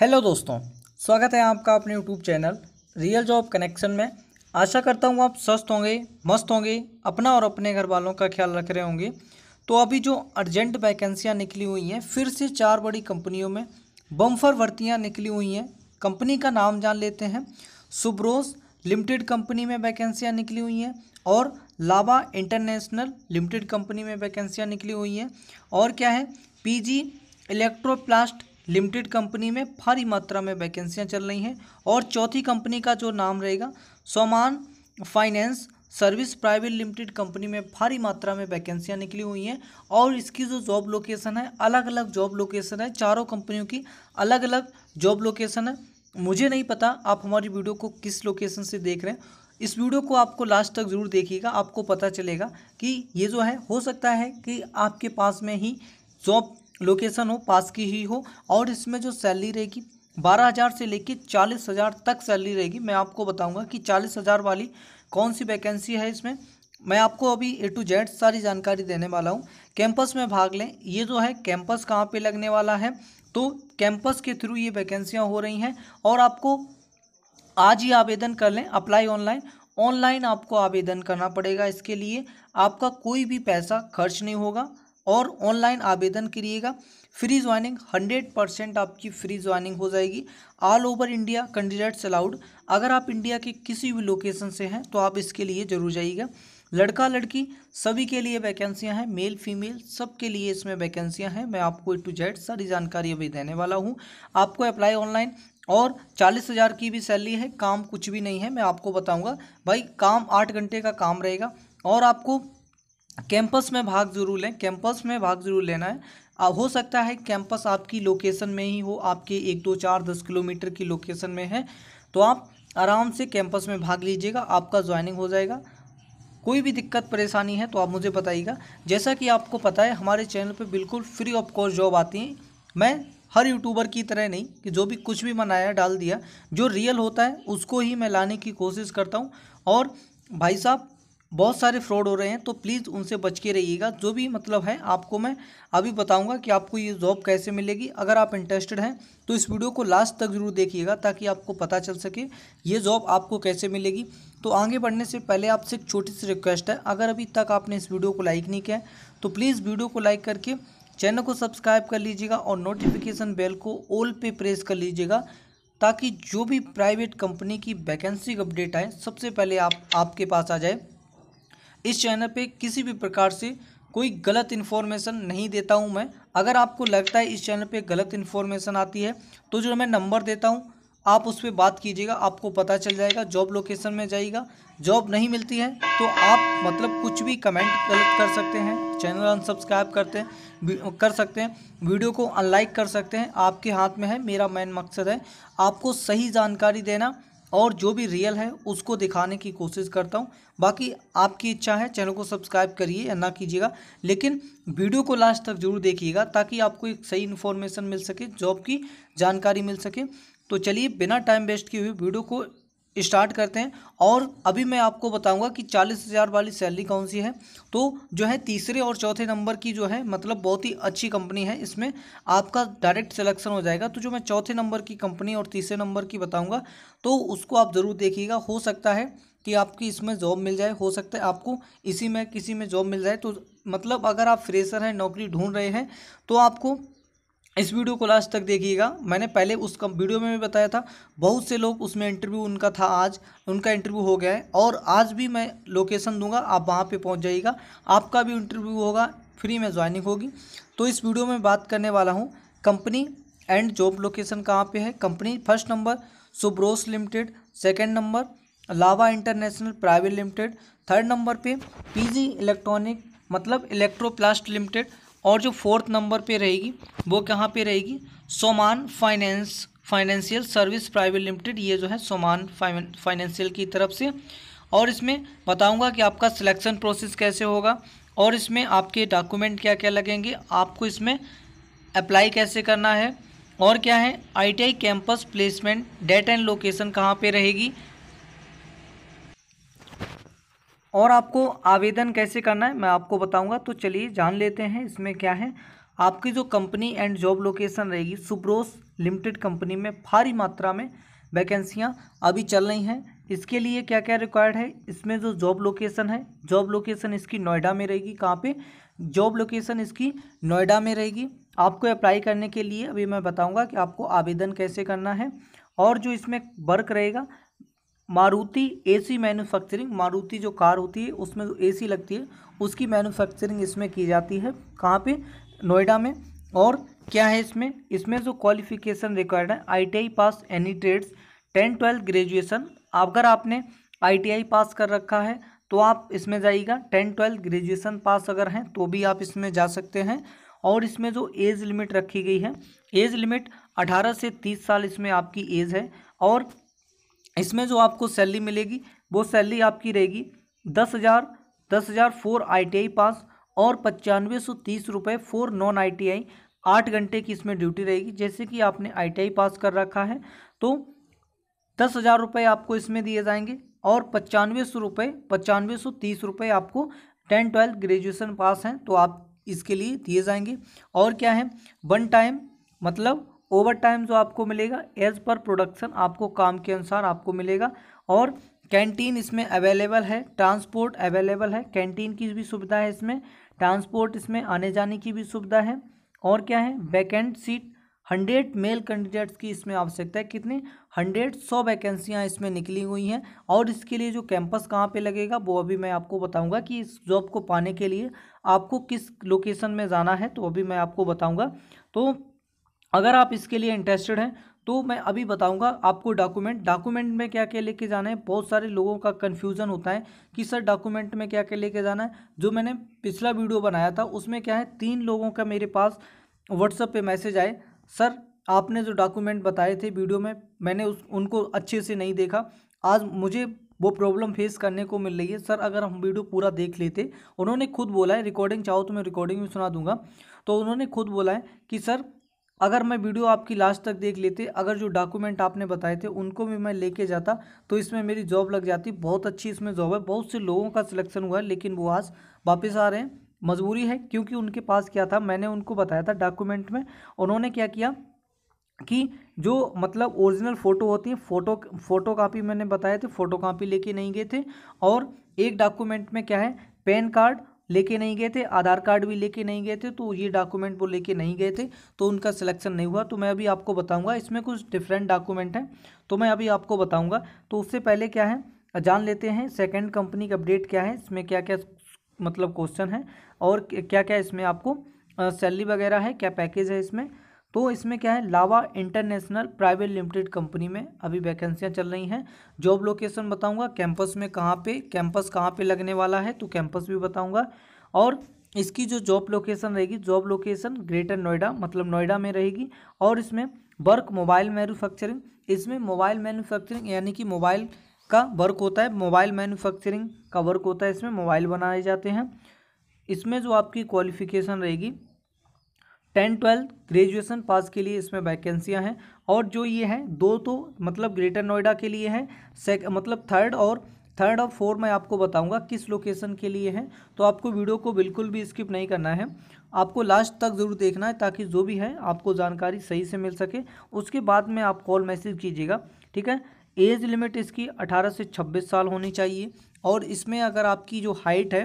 hello दोस्तों स्वागत है आपका अपने YouTube channel real job connection में आशा करता हूँ आप स्वस्थ होंगे मस्त होंगे अपना और अपने घर वालों का ख्याल रख रहे होंगे तो अभी जो अर्जेंट वैकेंसियाँ निकली हुई हैं फिर से चार बड़ी कंपनियों में बम्फर भर्तियाँ निकली हुई हैं कंपनी का नाम जान लेते हैं सुब्रोस लिमिटेड कंपनी में वैकेंसियाँ निकली हुई हैं और लाबा इंटरनेशनल लिमिटेड कंपनी में वैकेंसियाँ निकली हुई हैं और क्या है पीजी इलेक्ट्रोप्लास्ट लिमिटेड कंपनी में भारी मात्रा में वैकेंसियां चल रही हैं और चौथी कंपनी का जो नाम रहेगा Soman finance service private limited company में भारी मात्रा में वैकेंसियां निकली हुई हैं और इसकी जो जॉब लोकेशन है अलग अलग जॉब लोकेशन है चारों कंपनियों की अलग अलग जॉब लोकेशन है मुझे नहीं पता आप हमारी वीडियो को किस लोकेशन से देख रहे हैं इस वीडियो को आपको लास्ट तक ज़रूर देखिएगा आपको पता चलेगा कि ये जो है हो सकता है कि आपके पास में ही जॉब लोकेशन हो पास की ही हो और इसमें जो सैलरी रहेगी बारह हज़ार से लेके चालीस हज़ार तक सैलरी रहेगी मैं आपको बताऊंगा कि चालीस हज़ार वाली कौन सी वैकेंसी है इसमें मैं आपको अभी ए टू जेड सारी जानकारी देने वाला हूँ कैंपस में भाग लें ये जो है कैंपस कहाँ पे लगने वाला है तो कैंपस के थ्रू ये वैकेंसियाँ हो रही हैं और आपको आज ही आवेदन कर लें अप्लाई ऑनलाइन ऑनलाइन आपको आवेदन करना पड़ेगा इसके लिए आपका कोई भी पैसा खर्च नहीं होगा और ऑनलाइन आवेदन करिएगा फ्री ज्वाइनिंग हंड्रेड परसेंट आपकी फ्री ज्वाइनिंग हो जाएगी all over India candidates allowed अगर आप इंडिया के किसी भी लोकेशन से हैं तो आप इसके लिए जरूर जाइएगा लड़का लड़की सभी के लिए वैकेंसियां हैं मेल फीमेल सब के लिए इसमें वैकेंसियां हैं मैं आपको ए टू जेड सारी जानकारी अभी देने वाला हूँ आपको अप्लाई ऑनलाइन और चालीस हज़ार की भी सैलरी है काम कुछ भी नहीं है मैं आपको बताऊंगा भाई काम आठ घंटे का काम रहेगा और आपको कैंपस में भाग जरूर लें कैंपस में भाग जरूर लेना है हो सकता है कैंपस आपकी लोकेशन में ही हो आपके एक दो चार दस किलोमीटर की लोकेशन में है तो आप आराम से कैंपस में भाग लीजिएगा आपका ज्वाइनिंग हो जाएगा कोई भी दिक्कत परेशानी है तो आप मुझे बताइएगा जैसा कि आपको पता है हमारे चैनल पे बिल्कुल फ्री ऑफ कॉस्ट जॉब आती हैं मैं हर यूट्यूबर की तरह नहीं कि जो भी कुछ भी मनाया डाल दिया जो रियल होता है उसको ही मैं लाने की कोशिश करता हूँ और भाई साहब बहुत सारे फ्रॉड हो रहे हैं तो प्लीज़ उनसे बच के रहिएगा जो भी मतलब है आपको मैं अभी बताऊंगा कि आपको ये जॉब कैसे मिलेगी अगर आप इंटरेस्टेड हैं तो इस वीडियो को लास्ट तक ज़रूर देखिएगा ताकि आपको पता चल सके ये जॉब आपको कैसे मिलेगी तो आगे बढ़ने से पहले आपसे एक छोटी सी रिक्वेस्ट है अगर अभी तक आपने इस वीडियो को लाइक नहीं किया तो प्लीज़ वीडियो को लाइक करके चैनल को सब्सक्राइब कर लीजिएगा और नोटिफिकेशन बेल को ऑल पे प्रेस कर लीजिएगा ताकि जो भी प्राइवेट कंपनी की वैकेंसी अपडेट आए सबसे पहले आप आपके पास आ जाए इस चैनल पे किसी भी प्रकार से कोई गलत इन्फॉर्मेशन नहीं देता हूँ मैं अगर आपको लगता है इस चैनल पे गलत इन्फॉर्मेशन आती है तो जो मैं नंबर देता हूँ आप उस पर बात कीजिएगा आपको पता चल जाएगा जॉब लोकेशन में जाइएगा जॉब नहीं मिलती है तो आप मतलब कुछ भी कमेंट गलत कर सकते हैं चैनल अनसब्सक्राइब करते हैं कर सकते हैं वीडियो को अनलाइक कर सकते हैं आपके हाथ में है मेरा मेन मकसद है आपको सही जानकारी देना और जो भी रियल है उसको दिखाने की कोशिश करता हूँ बाकी आपकी इच्छा है चैनल को सब्सक्राइब करिए या ना कीजिएगा लेकिन वीडियो को लास्ट तक जरूर देखिएगा ताकि आपको एक सही इन्फॉर्मेशन मिल सके जॉब की जानकारी मिल सके तो चलिए बिना टाइम वेस्ट किए हुए वीडियो को स्टार्ट करते हैं और अभी मैं आपको बताऊंगा कि चालीस हज़ार वाली सैलरी कौन सी है तो जो है तीसरे और चौथे नंबर की जो है मतलब बहुत ही अच्छी कंपनी है इसमें आपका डायरेक्ट सिलेक्शन हो जाएगा तो जो मैं चौथे नंबर की कंपनी और तीसरे नंबर की बताऊंगा तो उसको आप ज़रूर देखिएगा हो सकता है कि आपकी इसमें जॉब मिल जाए हो सकता है आपको इसी में किसी में जॉब मिल जाए तो मतलब अगर आप फ्रेशर हैं नौकरी ढूंढ रहे हैं तो आपको इस वीडियो को लास्ट तक देखिएगा मैंने पहले उस कम वीडियो में भी बताया था बहुत से लोग उसमें इंटरव्यू उनका था आज उनका इंटरव्यू हो गया है और आज भी मैं लोकेशन दूंगा आप वहाँ पे पहुँच जाइएगा आपका भी इंटरव्यू होगा फ्री में ज्वाइनिंग होगी तो इस वीडियो में बात करने वाला हूँ कंपनी एंड जॉब लोकेशन कहाँ पर है company first number Subros limited second number Lava international private limited third number पर पी इलेक्ट्रॉनिक मतलब इलेक्ट्रोप्लास्ट लिमिटेड और जो फोर्थ नंबर पे रहेगी वो कहाँ पे रहेगी Soman finance financial service private limited ये जो है सोमान फाइनेंशियल की तरफ से और इसमें बताऊंगा कि आपका सिलेक्शन प्रोसेस कैसे होगा और इसमें आपके डॉक्यूमेंट क्या क्या लगेंगे आपको इसमें अप्लाई कैसे करना है और क्या है ITI campus placement date and location कहाँ पे रहेगी और आपको आवेदन कैसे करना है मैं आपको बताऊंगा तो चलिए जान लेते हैं इसमें क्या है आपकी जो कंपनी एंड जॉब लोकेशन रहेगी सुब्रोस लिमिटेड कंपनी में भारी मात्रा में वैकेंसियाँ अभी चल रही हैं इसके लिए क्या क्या रिक्वायर्ड है इसमें जो जॉब लोकेशन है जॉब लोकेशन इसकी नोएडा में रहेगी कहाँ पे जॉब लोकेशन इसकी नोएडा में रहेगी आपको अप्लाई करने के लिए अभी मैं बताऊंगा कि आपको आवेदन कैसे करना है और जो इसमें वर्क रहेगा मारुति एसी मैन्युफैक्चरिंग मारुति जो कार होती है उसमें जो एसी लगती है उसकी मैन्युफैक्चरिंग इसमें की जाती है कहाँ पे नोएडा में और क्या है इसमें इसमें जो क्वालिफिकेशन रिक्वायर्ड है ITI pass any trades ten twelfth graduation अगर आपने आईटीआई पास कर रखा है तो आप इसमें जाइएगा टेन ट्वेल्थ ग्रेजुएसन पास अगर हैं तो भी आप इसमें जा सकते हैं और इसमें जो एज लिमिट रखी गई है एज लिमिट अठारह से तीस साल इसमें आपकी एज है और इसमें जो आपको सैलरी मिलेगी वो सैलरी आपकी रहेगी दस हज़ार दस हज़ार फोर आई पास और पचानवे सौ तीस रुपये फोर नॉन आई आठ घंटे की इसमें ड्यूटी रहेगी जैसे कि आपने आई पास कर रखा है तो दस हज़ार रुपये आपको इसमें दिए जाएंगे और पचानवे सौ रुपये पचानवे सौ तीस रुपये आपको टेन ट्वेल्थ ग्रेजुएसन पास हैं तो आप इसके लिए दिए जाएंगे और क्या है वन टाइम मतलब ओवर टाइम जो आपको मिलेगा एज पर प्रोडक्शन आपको काम के अनुसार आपको मिलेगा और कैंटीन इसमें अवेलेबल है ट्रांसपोर्ट अवेलेबल है कैंटीन की भी सुविधा है इसमें ट्रांसपोर्ट इसमें आने जाने की भी सुविधा है और क्या है vacant seat hundred male candidates की इसमें आवश्यकता है कितनी हंड्रेड सौ वैकेंसियाँ इसमें निकली हुई हैं और इसके लिए जो कैंपस कहाँ पे लगेगा वो अभी मैं आपको बताऊंगा कि इस जॉब को पाने के लिए आपको किस लोकेशन में जाना है तो अभी मैं आपको बताऊंगा तो अगर आप इसके लिए इंटरेस्टेड हैं तो मैं अभी बताऊंगा आपको डॉक्यूमेंट डॉक्यूमेंट में क्या क्या लेके जाना है बहुत सारे लोगों का कन्फ्यूज़न होता है कि सर डॉक्यूमेंट में क्या क्या लेके जाना है जो मैंने पिछला वीडियो बनाया था उसमें क्या है तीन लोगों का मेरे पास व्हाट्सअप पे मैसेज आए सर आपने जो डॉक्यूमेंट बताए थे वीडियो में मैंने उस उनको अच्छे से नहीं देखा आज मुझे वो प्रॉब्लम फेस करने को मिल रही है सर अगर हम वीडियो पूरा देख लेते उन्होंने खुद बोला है रिकॉर्डिंग चाहो तो मैं रिकॉर्डिंग भी सुना दूंगा तो उन्होंने खुद बोला है कि सर अगर मैं वीडियो आपकी लास्ट तक देख लेते अगर जो डॉक्यूमेंट आपने बताए थे उनको भी मैं लेके जाता तो इसमें मेरी जॉब लग जाती बहुत अच्छी इसमें जॉब है बहुत से लोगों का सिलेक्शन हुआ है लेकिन वो आज वापस आ रहे हैं मजबूरी है क्योंकि उनके पास क्या था मैंने उनको बताया था डॉक्यूमेंट में उन्होंने क्या किया कि जो मतलब ओरिजिनल फ़ोटो होती है फ़ोटो फ़ोटो कापी मैंने बताया थे फ़ोटो कापी लेके नहीं गए थे और एक डॉक्यूमेंट में क्या है पैन कार्ड लेके नहीं गए थे आधार कार्ड भी लेके नहीं गए थे तो ये डॉक्यूमेंट वो लेके नहीं गए थे तो उनका सिलेक्शन नहीं हुआ तो मैं अभी आपको बताऊंगा इसमें कुछ डिफरेंट डॉक्यूमेंट हैं तो मैं अभी आपको बताऊंगा तो उससे पहले क्या है जान लेते हैं सेकेंड कंपनी का अपडेट क्या है इसमें क्या क्या मतलब क्वेश्चन है और क्या क्या इसमें आपको सैलरी वगैरह है क्या पैकेज है इसमें तो इसमें क्या है Lava international private limited company में अभी वैकेंसियां चल रही हैं जॉब लोकेशन बताऊंगा कैंपस में कहाँ पे कैंपस कहाँ पे लगने वाला है तो कैंपस भी बताऊंगा और इसकी जो जॉब लोकेशन रहेगी जॉब लोकेशन ग्रेटर नोएडा मतलब नोएडा में रहेगी और इसमें वर्क मोबाइल मैन्युफैक्चरिंग इसमें मोबाइल मैन्युफैक्चरिंग यानी कि मोबाइल का वर्क होता है मोबाइल मैन्युफैक्चरिंग का वर्क होता है इसमें मोबाइल बनाए जाते हैं इसमें जो आपकी क्वालिफिकेशन रहेगी टेन ट्वेल्थ ग्रेजुएशन पास के लिए इसमें वैकेंसियाँ हैं और जो ये हैं दो तो मतलब ग्रेटर नोएडा के लिए हैं सेक मतलब थर्ड और थर्ड और फोर मैं आपको बताऊंगा किस लोकेशन के लिए हैं तो आपको वीडियो को बिल्कुल भी स्किप नहीं करना है आपको लास्ट तक ज़रूर देखना है ताकि जो भी है आपको जानकारी सही से मिल सके उसके बाद में आप कॉल मैसेज कीजिएगा ठीक है एज लिमिट इसकी 18 से 26 साल होनी चाहिए और इसमें अगर आपकी जो हाइट है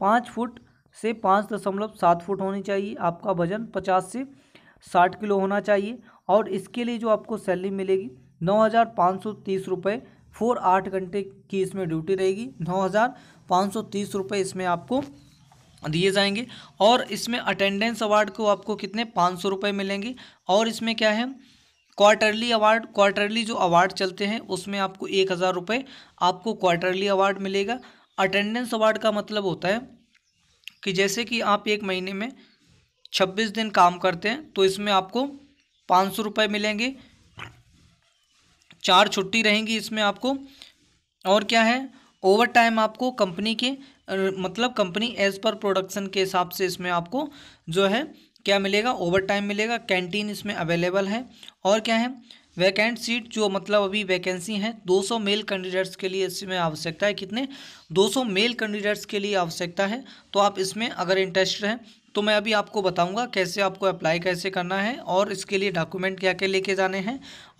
पाँच फुट से पाँच दशमलव सात फुट होनी चाहिए आपका वजन पचास से साठ किलो होना चाहिए और इसके लिए जो आपको सैलरी मिलेगी नौ हज़ार पाँच सौ तीस रुपये फोर आठ घंटे की इसमें ड्यूटी रहेगी नौ हज़ार पाँच सौ तीस रुपये इसमें आपको दिए जाएंगे और इसमें अटेंडेंस अवार्ड को आपको कितने पाँच सौ रुपये मिलेंगे और इसमें क्या है क्वार्टरली अवार्ड क्वार्टरली जो अवार्ड चलते हैं उसमें आपको एक हज़ार रुपये आपको क्वार्टरली अवार्ड मिलेगा अटेंडेंस अवार्ड का मतलब होता है कि जैसे कि आप एक महीने में छब्बीस दिन काम करते हैं तो इसमें आपको पाँच सौ रुपये मिलेंगे चार छुट्टी रहेंगी इसमें आपको और क्या है ओवर टाइम आपको कंपनी के मतलब कंपनी एज पर प्रोडक्शन के हिसाब से इसमें आपको जो है क्या मिलेगा ओवर टाइम मिलेगा कैंटीन इसमें अवेलेबल है और क्या है वैकेंट सीट जो मतलब अभी वैकेंसी है 200 मेल कैंडिडेट्स के लिए इसमें आवश्यकता है कितने 200 मेल कैंडिडेट्स के लिए आवश्यकता है तो आप इसमें अगर इंटरेस्ट हैं तो मैं अभी आपको बताऊंगा कैसे आपको अप्लाई कैसे करना है और इसके लिए डॉक्यूमेंट क्या क्या लेके जाने हैं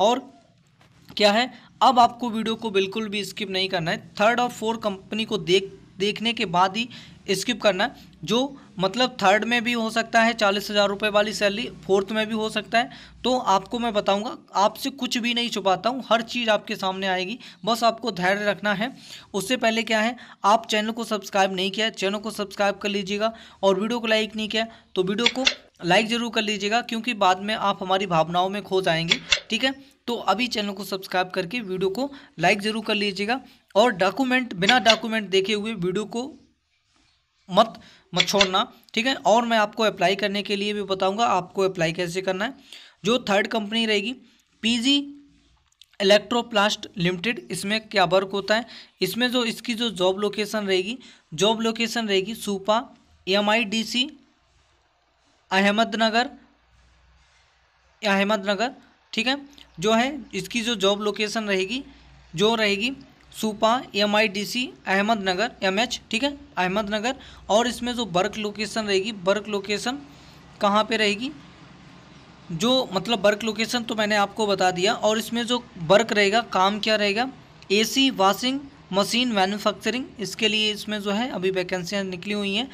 और क्या है अब आपको वीडियो को बिल्कुल भी स्किप नहीं करना है थर्ड और फोर्थ कंपनी को देख देखने के बाद ही स्किप करना है जो मतलब थर्ड में भी हो सकता है चालीस हज़ार रुपये वाली सैलरी फोर्थ में भी हो सकता है तो आपको मैं बताऊंगा आपसे कुछ भी नहीं छुपाता हूँ हर चीज़ आपके सामने आएगी बस आपको धैर्य रखना है उससे पहले क्या है आप चैनल को सब्सक्राइब नहीं किया चैनल को सब्सक्राइब कर लीजिएगा और वीडियो को लाइक नहीं किया तो वीडियो को लाइक ज़रूर कर लीजिएगा क्योंकि बाद में आप हमारी भावनाओं में खो जाएंगे ठीक है तो अभी चैनल को सब्सक्राइब करके वीडियो को लाइक ज़रूर कर लीजिएगा और डॉक्यूमेंट बिना डॉक्यूमेंट देखे हुए वीडियो को मत मत छोड़ना ठीक है और मैं आपको अप्लाई करने के लिए भी बताऊंगा आपको अप्लाई कैसे करना है जो थर्ड कंपनी रहेगी पीजी इलेक्ट्रोप्लास्ट लिमिटेड इसमें क्या वर्क होता है इसमें जो इसकी जो जॉब लोकेशन रहेगी जॉब लोकेशन रहेगी Supa M I D C Ahmednagar Ahmednagar ठीक है जो है इसकी जो जॉब लोकेशन रहेगी जो रहेगी Supa M I D C Ahmednagar M H ठीक है अहमदनगर और इसमें जो बर्क लोकेशन रहेगी बर्क लोकेशन कहाँ पे रहेगी जो मतलब बर्क लोकेशन तो मैंने आपको बता दिया और इसमें जो बर्क रहेगा काम क्या रहेगा एसी वाशिंग मशीन मैन्युफैक्चरिंग इसके लिए इसमें जो है अभी वैकेंसियाँ निकली हुई हैं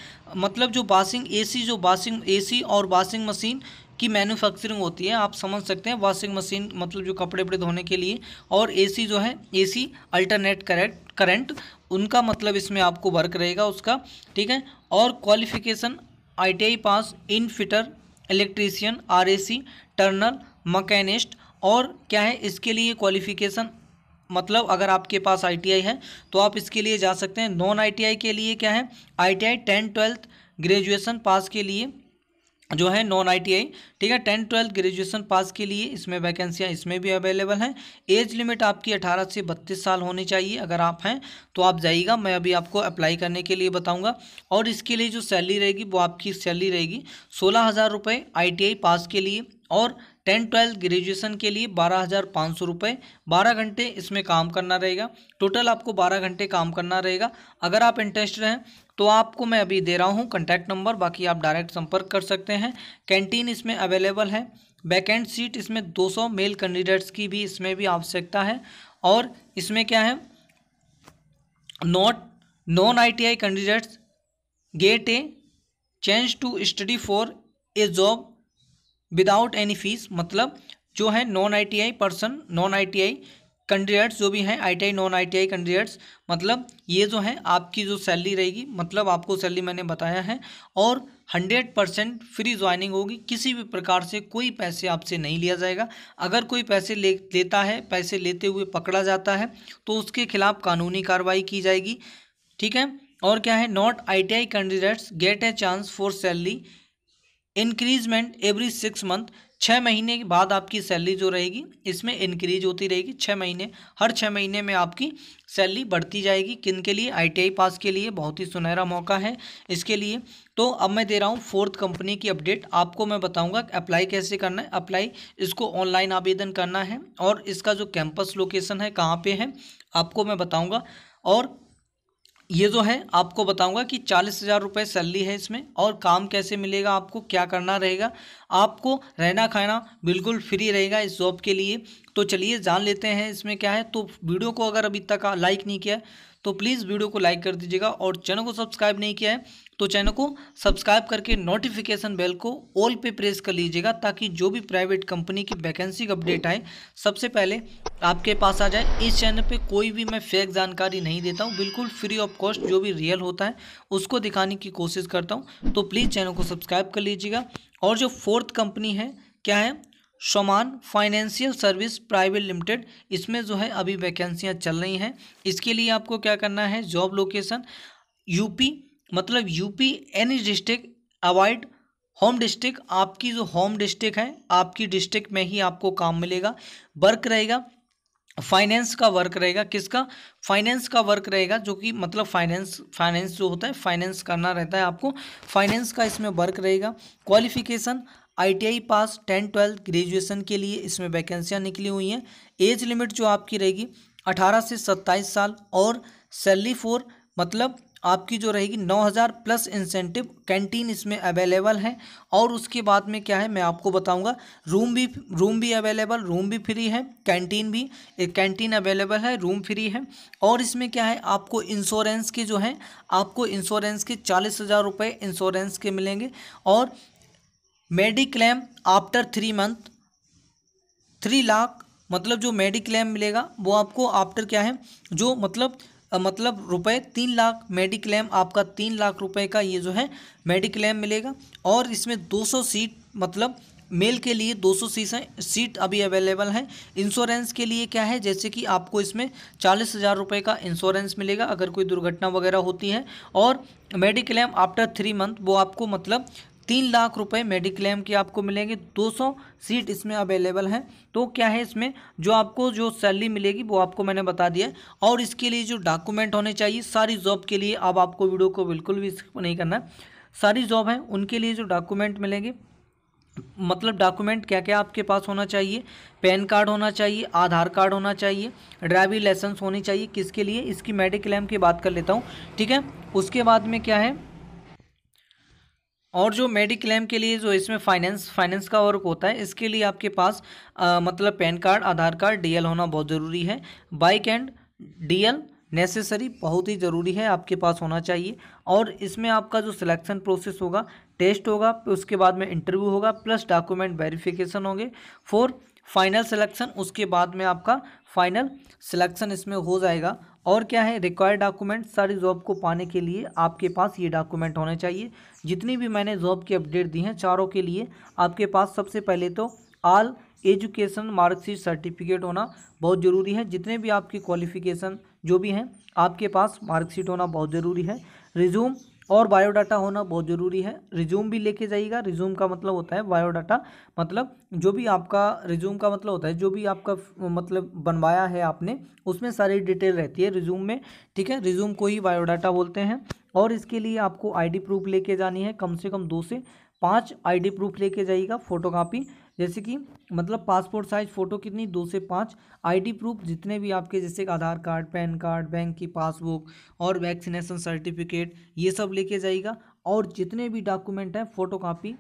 मतलब जो वाशिंग एसी जो वाशिंग एसी और वाशिंग मशीन की मैन्युफैक्चरिंग होती है आप समझ सकते हैं वॉशिंग मशीन मतलब जो कपड़े वपड़े धोने के लिए और एसी जो है एसी अल्टरनेट करेंट करंट उनका मतलब इसमें आपको वर्क रहेगा उसका ठीक है और qualification ITI pass in fitter electrician or turner machinist और क्या है इसके लिए क्वालिफिकेशन मतलब अगर आपके पास आईटीआई है तो आप इसके लिए जा सकते हैं नॉन आईटीआई के लिए क्या है ITI tenth twelfth graduation pass के लिए जो है नॉन आईटीआई ठीक है टेंथ ट्वेल्थ ग्रेजुएशन पास के लिए इसमें वैकेंसियाँ इसमें भी अवेलेबल हैं एज लिमिट आपकी 18 से 32 साल होनी चाहिए अगर आप हैं तो आप जाइएगा मैं अभी आपको अप्लाई करने के लिए बताऊंगा और इसके लिए जो सैलरी रहेगी वो आपकी सैलरी रहेगी सोलह हज़ार रुपये आई पास के लिए और टेंथ ट्वेल्थ ग्रेजुएशन के लिए बारह हज़ार पाँच सौ रुपये बारह घंटे इसमें काम करना रहेगा टोटल आपको बारह घंटे काम करना रहेगा अगर आप इंटरेस्ट हैं तो आपको मैं अभी दे रहा हूँ कॉन्टैक्ट नंबर बाकी आप डायरेक्ट संपर्क कर सकते हैं कैंटीन इसमें अवेलेबल है वैकेंट सीट इसमें 200 मेल कैंडिडेट्स की भी इसमें भी आवश्यकता है और इसमें क्या है not non ITI candidates get a change to study for a job without any fees मतलब जो है non ITI person non ITI candidates जो भी हैं आईटीआई नॉन आईटीआई कैंडिडेट्स मतलब ये जो है आपकी जो सैलरी रहेगी मतलब आपको सैलरी मैंने बताया है और हंड्रेड परसेंट फ्री ज्वाइनिंग होगी किसी भी प्रकार से कोई पैसे आपसे नहीं लिया जाएगा अगर कोई पैसे ले लेता है पैसे लेते हुए पकड़ा जाता है तो उसके खिलाफ कानूनी कार्रवाई की जाएगी ठीक है और क्या है not I candidates get a chance for salary increment every six month छः महीने के बाद आपकी सैलरी जो रहेगी इसमें इंक्रीज होती रहेगी छः महीने हर छः महीने में आपकी सैलरी बढ़ती जाएगी किन के लिए आईटीआई पास के लिए बहुत ही सुनहरा मौका है इसके लिए तो अब मैं दे रहा हूँ फोर्थ कंपनी की अपडेट आपको मैं बताऊँगा अप्लाई कैसे करना है अप्लाई इसको ऑनलाइन आवेदन करना है और इसका जो कैंपस लोकेसन है कहाँ पर है आपको मैं बताऊँगा और ये जो है आपको बताऊंगा कि चालीस हज़ार रुपये सैलरी है इसमें और काम कैसे मिलेगा आपको क्या करना रहेगा आपको रहना खाना बिल्कुल फ्री रहेगा इस जॉब के लिए तो चलिए जान लेते हैं इसमें क्या है तो वीडियो को अगर अभी तक लाइक नहीं किया तो प्लीज़ वीडियो को लाइक कर दीजिएगा और चैनल को सब्सक्राइब नहीं किया है तो चैनल को सब्सक्राइब करके नोटिफिकेशन बेल को ऑल पे प्रेस कर लीजिएगा ताकि जो भी प्राइवेट कंपनी की वैकेंसी का अपडेट आए सबसे पहले आपके पास आ जाए इस चैनल पे कोई भी मैं फेक जानकारी नहीं देता हूँ बिल्कुल फ्री ऑफ कॉस्ट जो भी रियल होता है उसको दिखाने की कोशिश करता हूँ तो प्लीज़ चैनल को सब्सक्राइब कर लीजिएगा और जो फोर्थ कंपनी है क्या है सोमान फाइनेंशियल सर्विस प्राइवेट लिमिटेड इसमें जो है अभी वैकेंसियाँ चल रही हैं इसके लिए आपको क्या करना है जॉब लोकेशन यूपी मतलब UP any district avoid home district आपकी जो होम डिस्ट्रिक्ट है आपकी डिस्ट्रिक्ट में ही आपको काम मिलेगा वर्क रहेगा फाइनेंस का वर्क रहेगा किसका फाइनेंस का वर्क रहेगा जो कि मतलब फाइनेंस फाइनेंस जो होता है फाइनेंस करना रहता है आपको फाइनेंस का इसमें वर्क रहेगा qualification ITI pass ten twelfth graduation के लिए इसमें वैकेंसियाँ निकली हुई हैं एज लिमिट जो आपकी रहेगी अठारह से सत्ताईस साल और सैलरी फॉर मतलब आपकी जो रहेगी 9000 प्लस इंसेंटिव कैंटीन इसमें अवेलेबल है और उसके बाद में क्या है मैं आपको बताऊंगा रूम भी रूम भी अवेलेबल रूम भी फ्री है कैंटीन भी कैंटीन अवेलेबल है रूम फ्री है और इसमें क्या है आपको इंश्योरेंस के जो है आपको इंश्योरेंस के चालीस हज़ार रुपये इंश्योरेंस के मिलेंगे और mediclaim after three month three lakh मतलब जो मेडिक्लेम मिलेगा वो आपको आफ्टर क्या है जो मतलब मतलब रुपए तीन लाख मेडिक्लेम आपका तीन लाख रुपए का ये जो है मेडिक्लेम मिलेगा और इसमें 200 सीट मतलब मेल के लिए 200 सीट सीट अभी अवेलेबल है इंश्योरेंस के लिए क्या है जैसे कि आपको इसमें चालीस हज़ार रुपये का इंश्योरेंस मिलेगा अगर कोई दुर्घटना वगैरह होती है और मेडिक्लेम आफ्टर थ्री मंथ वो आपको मतलब तीन लाख रुपए मेडिक्लेम के आपको मिलेंगे 200 सीट इसमें अवेलेबल हैं तो क्या है इसमें जो आपको जो सैलरी मिलेगी वो आपको मैंने बता दिया और इसके लिए जो डॉक्यूमेंट होने चाहिए सारी जॉब के लिए अब आपको वीडियो को बिल्कुल भी नहीं करना सारी जॉब है उनके लिए जो डॉक्यूमेंट मिलेंगे मतलब डॉक्यूमेंट क्या क्या आपके पास होना चाहिए पैन कार्ड होना चाहिए आधार कार्ड होना चाहिए ड्राइविंग लाइसेंस होनी चाहिए किसके लिए इसकी मेडिक्लेम की बात कर लेता हूँ ठीक है उसके बाद में क्या है और जो मेडिक्लेम के लिए जो इसमें फाइनेंस फाइनेंस का वर्क होता है इसके लिए आपके पास आ, मतलब PAN card Aadhaar card DL होना बहुत ज़रूरी है बाइक एंड डीएल नेसेसरी बहुत ही ज़रूरी है आपके पास होना चाहिए और इसमें आपका जो सिलेक्शन प्रोसेस होगा टेस्ट होगा उसके बाद में इंटरव्यू होगा प्लस डॉक्यूमेंट वेरीफ़िकेशन होंगे फोर फाइनल सिलेक्शन उसके बाद में आपका फाइनल सिलेक्शन इसमें हो जाएगा और क्या है रिक्वायर्ड डॉक्यूमेंट सारी जॉब को पाने के लिए आपके पास ये डॉक्यूमेंट होने चाहिए जितनी भी मैंने जॉब की अपडेट दी हैं चारों के लिए आपके पास सबसे पहले तो आल एजुकेशन मार्कशीट सर्टिफिकेट होना बहुत ज़रूरी है जितने भी आपकी क्वालिफिकेशन जो भी हैं आपके पास मार्कशीट होना बहुत ज़रूरी है रिज्यूम और बायोडाटा होना बहुत ज़रूरी है रिज्यूम भी लेके जाइएगा रिज्यूम का मतलब होता है बायोडाटा मतलब जो भी आपका रिज्यूम का मतलब होता है जो भी आपका मतलब बनवाया है आपने उसमें सारी डिटेल रहती है रिज्यूम में ठीक है रिज्यूम को ही बायोडाटा बोलते हैं और इसके लिए आपको आईडी प्रूफ लेके जानी है कम से कम दो से पाँच आईडी प्रूफ लेके जाइएगा फ़ोटोकॉपी जैसे कि मतलब पासपोर्ट साइज़ फ़ोटो कितनी दो से पाँच आईडी प्रूफ जितने भी आपके जैसे Aadhaar card PAN card bank की पासबुक और वैक्सीनेशन सर्टिफिकेट ये सब लेके जाइएगा और जितने भी डॉक्यूमेंट हैं फ़ोटो कापी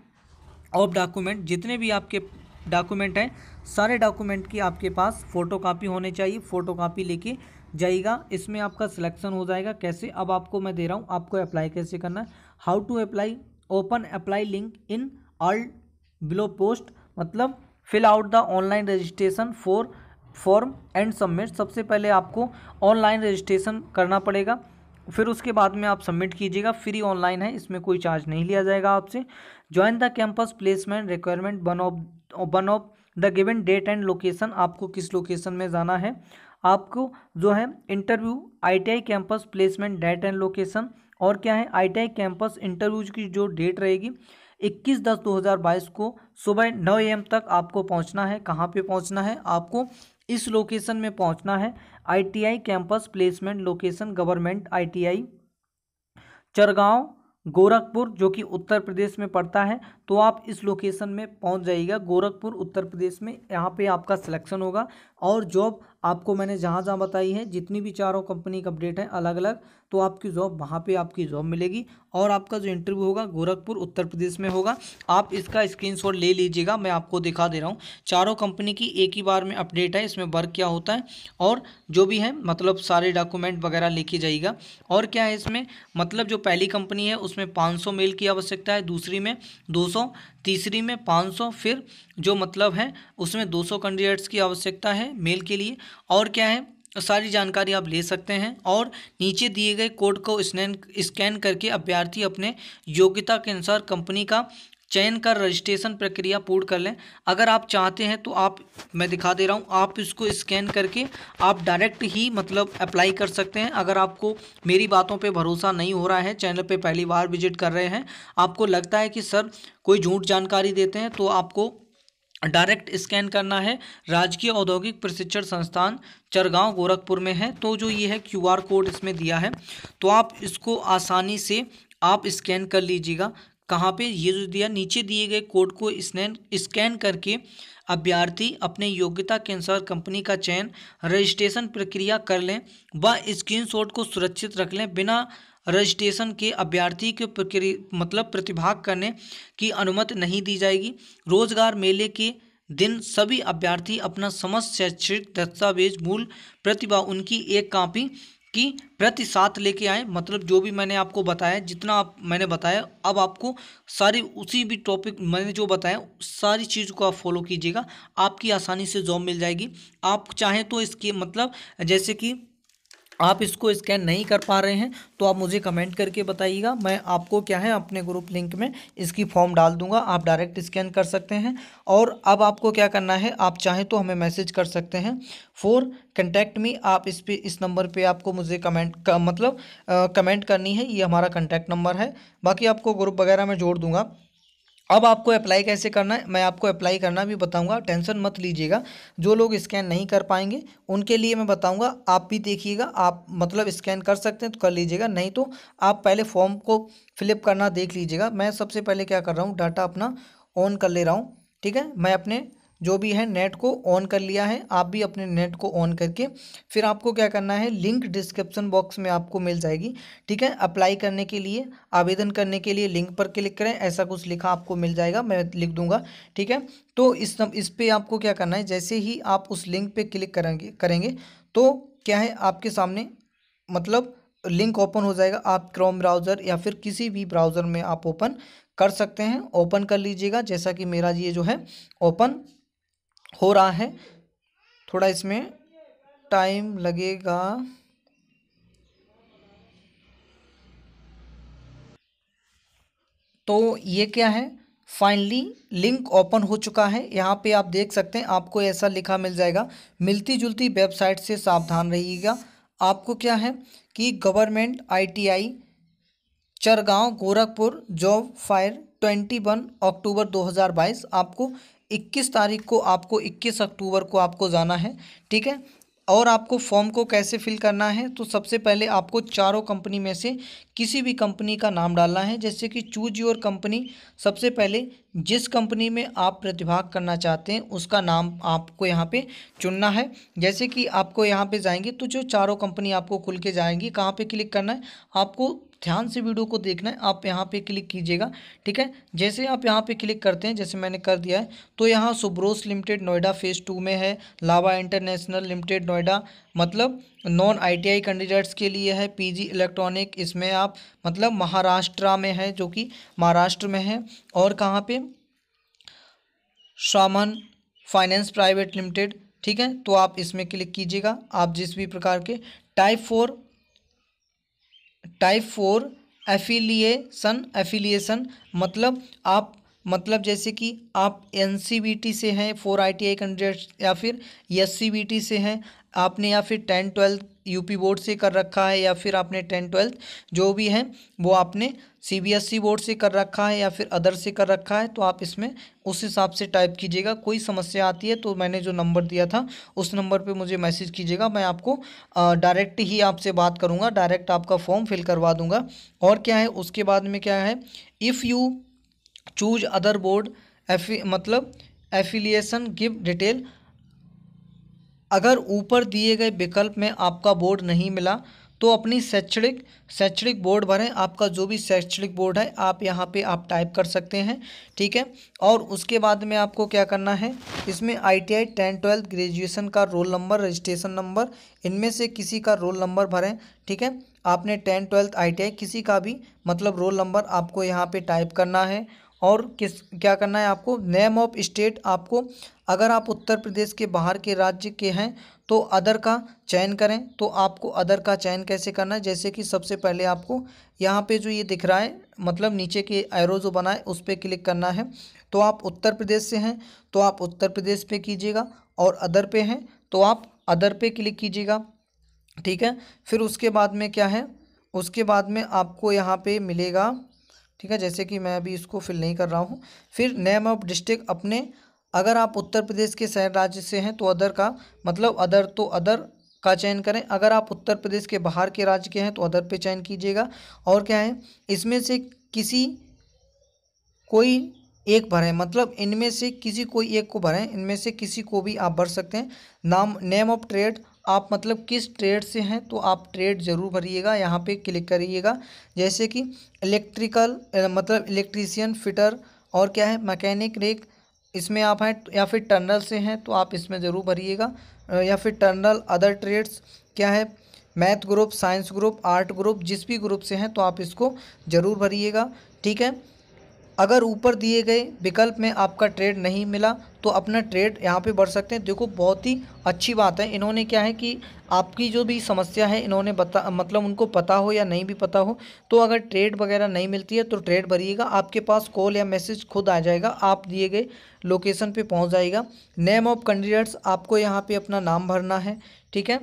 और डॉक्यूमेंट जितने भी आपके डॉक्यूमेंट हैं सारे डॉक्यूमेंट की आपके पास फ़ोटो कापी होने चाहिए फ़ोटो कापी लेके जाएगा इसमें आपका सिलेक्शन हो जाएगा कैसे अब आपको मैं दे रहा हूँ आपको अप्लाई कैसे करना है how to apply open apply link in all below post मतलब fill out the online registration for form and submit सबसे पहले आपको ऑनलाइन रजिस्ट्रेशन करना पड़ेगा फिर उसके बाद में आप सबमिट कीजिएगा फ्री ऑनलाइन है इसमें कोई चार्ज नहीं लिया जाएगा आपसे join the campus placement requirement one of one of the given date and location आपको किस लोकेशन में जाना है आपको जो है interview ITI campus placement date and location और क्या है आईटीआई कैंपस इंटरव्यूज की जो डेट रहेगी इक्कीस दस बाईस को सुबह नौ एम तक आपको पहुँचना है कहाँ पर पहुँचना है आपको इस लोकेशन में पहुंचना है ITI campus placement location government ITI Chargaon Gorakhpur जो कि उत्तर प्रदेश में पड़ता है तो आप इस लोकेशन में पहुंच जाइएगा गोरखपुर उत्तर प्रदेश में यहाँ पे आपका सिलेक्शन होगा और जॉब आपको मैंने जहाँ जहाँ बताई है जितनी भी चारों कंपनी का अपडेट है अलग अलग तो आपकी जॉब वहाँ पे आपकी जॉब मिलेगी और आपका जो इंटरव्यू होगा गोरखपुर उत्तर प्रदेश में होगा आप इसका स्क्रीनशॉट ले लीजिएगा मैं आपको दिखा दे रहा हूँ चारों कंपनी की एक ही बार में अपडेट है इसमें वर्क क्या होता है और जो भी है मतलब सारे डॉक्यूमेंट वगैरह लेके जाइएगा और क्या है इसमें मतलब जो पहली कंपनी है उसमें पाँच मेल की आवश्यकता है दूसरी में दो तीसरी में 500 फिर जो मतलब है उसमें 200 कैंडिडेट्स की आवश्यकता है मेल के लिए और क्या है सारी जानकारी आप ले सकते हैं और नीचे दिए गए कोड को स्कैन स्कैन करके अभ्यर्थी अपने योग्यता के अनुसार कंपनी का चयन कर रजिस्ट्रेशन प्रक्रिया पूर्ण कर लें अगर आप चाहते हैं तो आप मैं दिखा दे रहा हूँ आप इसको स्कैन करके आप डायरेक्ट ही मतलब अप्लाई कर सकते हैं अगर आपको मेरी बातों पे भरोसा नहीं हो रहा है चैनल पे पहली बार विजिट कर रहे हैं आपको लगता है कि सर कोई झूठ जानकारी देते हैं तो आपको डायरेक्ट स्कैन करना है राजकीय औद्योगिक प्रशिक्षण संस्थान चरगांव गोरखपुर में है तो जो ये है क्यूआर कोड इसमें दिया है तो आप इसको आसानी से आप स्कैन कर लीजिएगा कहाँ पे ये जो दिया नीचे दिए गए कोड को स्नैन स्कैन करके अभ्यर्थी अपने योग्यता के अनुसार कंपनी का चयन रजिस्ट्रेशन प्रक्रिया कर लें व स्क्रीनशॉट को सुरक्षित रख लें बिना रजिस्ट्रेशन के अभ्यर्थी के प्रक्रिया मतलब प्रतिभाग करने की अनुमति नहीं दी जाएगी रोजगार मेले के दिन सभी अभ्यर्थी अपना समस्त शैक्षणिक दस्तावेज मूल प्रतिभा उनकी एक कापी कि प्रति साथ लेके आए मतलब जो भी मैंने आपको बताया जितना आप मैंने बताया अब आपको सारी उसी भी टॉपिक मैंने जो बताया सारी चीज़ को आप फॉलो कीजिएगा आपकी आसानी से जॉब मिल जाएगी आप चाहें तो इसके मतलब जैसे कि आप इसको स्कैन नहीं कर पा रहे हैं तो आप मुझे कमेंट करके बताइएगा मैं आपको क्या है अपने ग्रुप लिंक में इसकी फॉर्म डाल दूंगा आप डायरेक्ट स्कैन कर सकते हैं और अब आपको क्या करना है आप चाहें तो हमें मैसेज कर सकते हैं फोर कंटैक्ट मी आप इस पे इस नंबर पे आपको मुझे कमेंट का मतलब आ, कमेंट करनी है ये हमारा कंटैक्ट नंबर है बाकी आपको ग्रुप वगैरह में जोड़ दूंगा अब आपको अप्लाई कैसे करना है मैं आपको अप्लाई करना भी बताऊंगा टेंशन मत लीजिएगा जो लोग स्कैन नहीं कर पाएंगे उनके लिए मैं बताऊंगा आप भी देखिएगा आप मतलब स्कैन कर सकते हैं तो कर लीजिएगा नहीं तो आप पहले फॉर्म को फिलअप करना देख लीजिएगा मैं सबसे पहले क्या कर रहा हूँ डाटा अपना ऑन कर ले रहा हूँ ठीक है मैं अपने जो भी है नेट को ऑन कर लिया है आप भी अपने नेट को ऑन करके फिर आपको क्या करना है लिंक डिस्क्रिप्सन बॉक्स में आपको मिल जाएगी ठीक है अप्लाई करने के लिए आवेदन करने के लिए लिंक पर क्लिक करें ऐसा कुछ लिखा आपको मिल जाएगा मैं लिख दूंगा ठीक है तो इस इस पर आपको क्या करना है जैसे ही आप उस लिंक पर क्लिक करेंगे करेंगे तो क्या है आपके सामने मतलब लिंक ओपन हो जाएगा आप क्रोम ब्राउज़र या फिर किसी भी ब्राउज़र में आप ओपन कर सकते हैं ओपन कर लीजिएगा जैसा कि मेरा ये जो है ओपन हो रहा है थोड़ा इसमें टाइम लगेगा तो ये क्या है फाइनली लिंक ओपन हो चुका है यहाँ पे आप देख सकते हैं आपको ऐसा लिखा मिल जाएगा मिलती जुलती वेबसाइट से सावधान रहिएगा आपको क्या है कि government ITI Chargaon Gorakhpur job fair twenty one October दो हजार बाईस आपको 21 तारीख को आपको 21 अक्टूबर को आपको जाना है ठीक है और आपको फॉर्म को कैसे फिल करना है तो सबसे पहले आपको चारों कंपनी में से किसी भी कंपनी का नाम डालना है जैसे कि चूज योर कंपनी सबसे पहले जिस कंपनी में आप प्रतिभाग करना चाहते हैं उसका नाम आपको यहाँ पे चुनना है जैसे कि आपको यहाँ पे जाएंगे तो जो चारों कंपनी आपको खुल के जाएंगी कहाँ पे क्लिक करना है आपको ध्यान से वीडियो को देखना है आप यहाँ पे क्लिक कीजिएगा ठीक है जैसे आप यहाँ पे क्लिक करते हैं जैसे मैंने कर दिया है तो यहाँ Subros limited Noida phase two में है लावा इंटरनेशनल लिमिटेड नोएडा मतलब नॉन आईटीआई कैंडिडेट्स के लिए है पीजी इलेक्ट्रॉनिक इसमें आप मतलब महाराष्ट्र में है जो कि महाराष्ट्र में है और कहाँ पर सामान फाइनेंस प्राइवेट लिमिटेड ठीक है तो आप इसमें क्लिक कीजिएगा आप जिस भी प्रकार के type for type for affiliation affiliation मतलब आप मतलब जैसे कि आप एन से हैं for I T I candidate या फिर एस से हैं आपने या फिर टेंथ ट्वेल्थ यूपी बोर्ड से कर रखा है या फिर आपने टेंथ ट्वेल्थ जो भी है वो आपने सीबीएसई e बोर्ड से कर रखा है या फिर अदर से कर रखा है तो आप इसमें उस हिसाब से टाइप कीजिएगा कोई समस्या आती है तो मैंने जो नंबर दिया था उस नंबर पे मुझे मैसेज कीजिएगा मैं आपको डायरेक्ट ही आपसे बात करूँगा डायरेक्ट आपका फॉर्म फिल करवा दूँगा और क्या है उसके बाद में क्या है if you choose other board F मतलब एफिलिएसन गिव डिटेल अगर ऊपर दिए गए विकल्प में आपका बोर्ड नहीं मिला तो अपनी शैक्षणिक शैक्षणिक बोर्ड भरें आपका जो भी शैक्षणिक बोर्ड है आप यहाँ पे आप टाइप कर सकते हैं ठीक है और उसके बाद में आपको क्या करना है इसमें I T I ten twelfth graduation का रोल नंबर रजिस्ट्रेशन नंबर इनमें से किसी का रोल नंबर भरें ठीक है आपने ten twelfth I T I किसी का भी मतलब रोल नंबर आपको यहाँ पर टाइप करना है और किस क्या करना है आपको नेम ऑफ स्टेट आपको अगर आप उत्तर प्रदेश के बाहर के राज्य के हैं तो अदर का चयन करें तो आपको अदर का चयन कैसे करना है जैसे कि सबसे पहले आपको यहाँ पे जो ये दिख रहा है मतलब नीचे के एरो जो बनाए उस पर क्लिक करना है तो आप उत्तर प्रदेश से हैं तो आप उत्तर प्रदेश पे कीजिएगा और अदर पे हैं तो आप अदर पे क्लिक कीजिएगा ठीक है फिर उसके बाद में क्या है उसके बाद में आपको यहाँ पर मिलेगा ठीक है जैसे कि मैं अभी इसको फिल नहीं कर रहा हूँ फिर नेम ऑफ डिस्ट्रिक्ट अपने अगर आप उत्तर प्रदेश के शहर राज्य से हैं तो अदर का मतलब अदर तो अदर का चयन करें अगर आप उत्तर प्रदेश के बाहर के राज्य के हैं तो अदर पे चयन कीजिएगा और क्या है इसमें से किसी कोई एक भरें मतलब इनमें से किसी कोई एक को भरें इनमें से किसी को भी आप भर सकते हैं नाम नेम ऑफ ट्रेड आप मतलब किस ट्रेड से हैं तो आप ट्रेड ज़रूर भरिएगा यहाँ पे क्लिक करिएगा जैसे कि इलेक्ट्रिकल मतलब इलेक्ट्रीशियन फिटर और क्या है मैकेनिक रेक इसमें आप हैं या फिर टर्नल से हैं तो आप इसमें ज़रूर भरिएगा या फिर टर्नल अदर ट्रेड्स क्या है math group science group art group जिस भी ग्रुप से हैं तो आप इसको ज़रूर भरिएगा ठीक है अगर ऊपर दिए गए विकल्प में आपका ट्रेड नहीं मिला तो अपना ट्रेड यहाँ पे बढ़ सकते हैं देखो बहुत ही अच्छी बात है इन्होंने क्या है कि आपकी जो भी समस्या है इन्होंने बता मतलब उनको पता हो या नहीं भी पता हो तो अगर ट्रेड वगैरह नहीं मिलती है तो ट्रेड भरिएगा आपके पास कॉल या मैसेज खुद आ जाएगा आप दिए गए लोकेशन पर पहुँच जाएगा नेम ऑफ कैंडिडेट्स आपको यहाँ पर अपना नाम भरना है ठीक है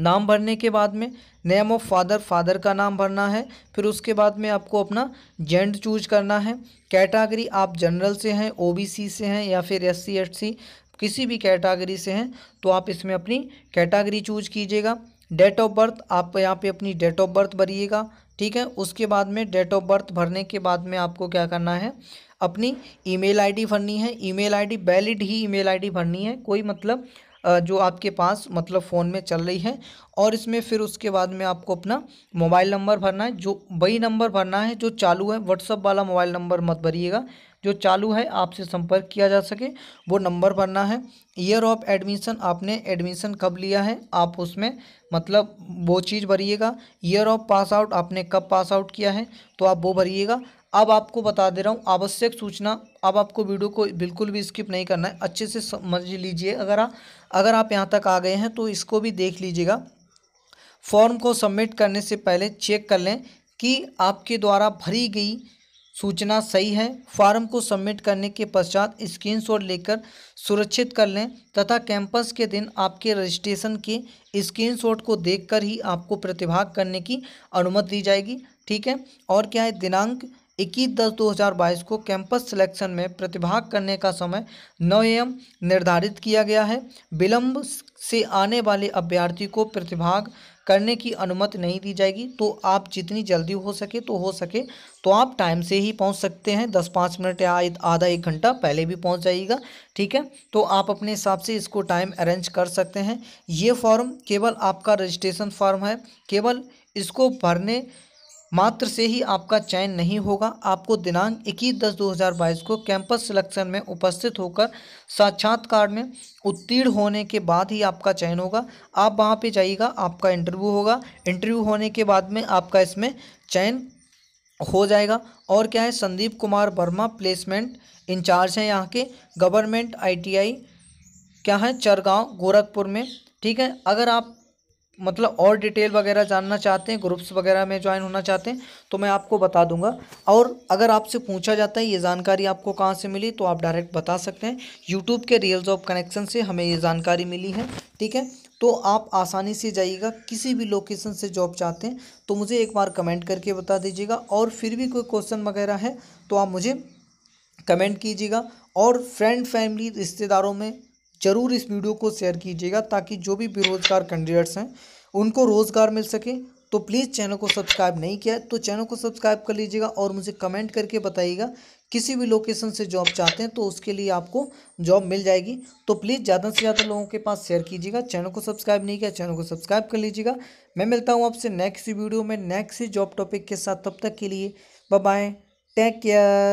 नाम भरने के बाद में नेम ऑफ़ फादर फादर का नाम भरना है फिर उसके बाद में आपको अपना जेंड चूज करना है कैटागरी आप जनरल से हैं ओबीसी से हैं या फिर एस सी किसी भी कैटागरी से हैं तो आप इसमें अपनी कैटागरी चूज कीजिएगा डेट ऑफ बर्थ आप यहाँ पे अपनी डेट ऑफ बर्थ भरिएगा ठीक है उसके बाद में डेट ऑफ बर्थ भरने के बाद में आपको क्या करना है अपनी ईमेल आईडी भरनी है ईमेल आईडी वैलिड ही ईमेल आईडी भरनी है कोई मतलब जो आपके पास मतलब फ़ोन में चल रही है और इसमें फिर उसके बाद में आपको अपना मोबाइल नंबर भरना है जो वही नंबर भरना है जो चालू है व्हाट्सअप वाला मोबाइल नंबर मत भरिएगा जो चालू है आपसे संपर्क किया जा सके वो नंबर भरना है ईयर ऑफ एडमिशन आपने एडमिशन कब लिया है आप उसमें मतलब वो चीज़ भरिएगा ईयर ऑफ पास आउट आपने कब पास आउट किया है तो आप वो भरिएगा अब आपको बता दे रहा हूँ आवश्यक सूचना अब आपको वीडियो को बिल्कुल भी स्किप नहीं करना है अच्छे से समझ लीजिए अगर आप अगर आप यहाँ तक आ गए हैं तो इसको भी देख लीजिएगा फॉर्म को सबमिट करने से पहले चेक कर लें कि आपके द्वारा भरी गई सूचना सही है फॉर्म को सबमिट करने के पश्चात स्क्रीनशॉट लेकर सुरक्षित कर लें तथा कैंपस के दिन आपके रजिस्ट्रेशन के स्क्रीनशॉट को देखकर ही आपको प्रतिभाग करने की अनुमति दी जाएगी ठीक है और क्या है दिनांक इक्कीस दस दो हज़ार बाईस को कैंपस सिलेक्शन में प्रतिभाग करने का समय नौ एम निर्धारित किया गया है विलम्ब से आने वाले अभ्यर्थी को प्रतिभाग करने की अनुमति नहीं दी जाएगी तो आप जितनी जल्दी हो सके तो हो सके तो आप टाइम से ही पहुंच सकते हैं दस पाँच मिनट या आधा एक घंटा पहले भी पहुंच जाइएगा ठीक है तो आप अपने हिसाब से इसको टाइम अरेंज कर सकते हैं ये फॉर्म केवल आपका रजिस्ट्रेशन फॉर्म है केवल इसको भरने मात्र से ही आपका चयन नहीं होगा आपको दिनांक 21 दस 2022 को कैंपस सिलेक्शन में उपस्थित होकर साक्षात्कार में उत्तीर्ण होने के बाद ही आपका चयन होगा आप वहाँ पे जाइएगा आपका इंटरव्यू होगा इंटरव्यू होने के बाद में आपका इसमें चयन हो जाएगा और क्या है संदीप कुमार वर्मा प्लेसमेंट इंचार्ज हैं यहाँ के गवर्नमेंट आई क्या है चरगाँव गोरखपुर में ठीक है अगर आप मतलब और डिटेल वगैरह जानना चाहते हैं ग्रुप्स वगैरह में ज्वाइन होना चाहते हैं तो मैं आपको बता दूंगा और अगर आपसे पूछा जाता है ये जानकारी आपको कहाँ से मिली तो आप डायरेक्ट बता सकते हैं यूट्यूब के रियल जॉब कनेक्शन से हमें ये जानकारी मिली है ठीक है तो आप आसानी से जाइएगा किसी भी लोकेशन से जॉब चाहते हैं तो मुझे एक बार कमेंट करके बता दीजिएगा और फिर भी कोई क्वेश्चन वगैरह है तो आप मुझे कमेंट कीजिएगा और फ्रेंड फैमिली रिश्तेदारों में ज़रूर इस वीडियो को शेयर कीजिएगा ताकि जो भी बेरोजगार कैंडिडेट्स हैं उनको रोज़गार मिल सके तो प्लीज़ चैनल को सब्सक्राइब नहीं किया तो चैनल को सब्सक्राइब कर लीजिएगा और मुझे कमेंट करके बताइएगा किसी भी लोकेशन से जॉब चाहते हैं तो उसके लिए आपको जॉब मिल जाएगी तो प्लीज़ ज़्यादा से ज़्यादा लोगों के पास शेयर कीजिएगा चैनल को सब्सक्राइब नहीं किया चैनल को सब्सक्राइब कर लीजिएगा मैं मिलता हूँ आपसे नेक्स्ट वीडियो में नेक्स्ट जॉब टॉपिक के साथ तब तक के लिए बाय टेक केयर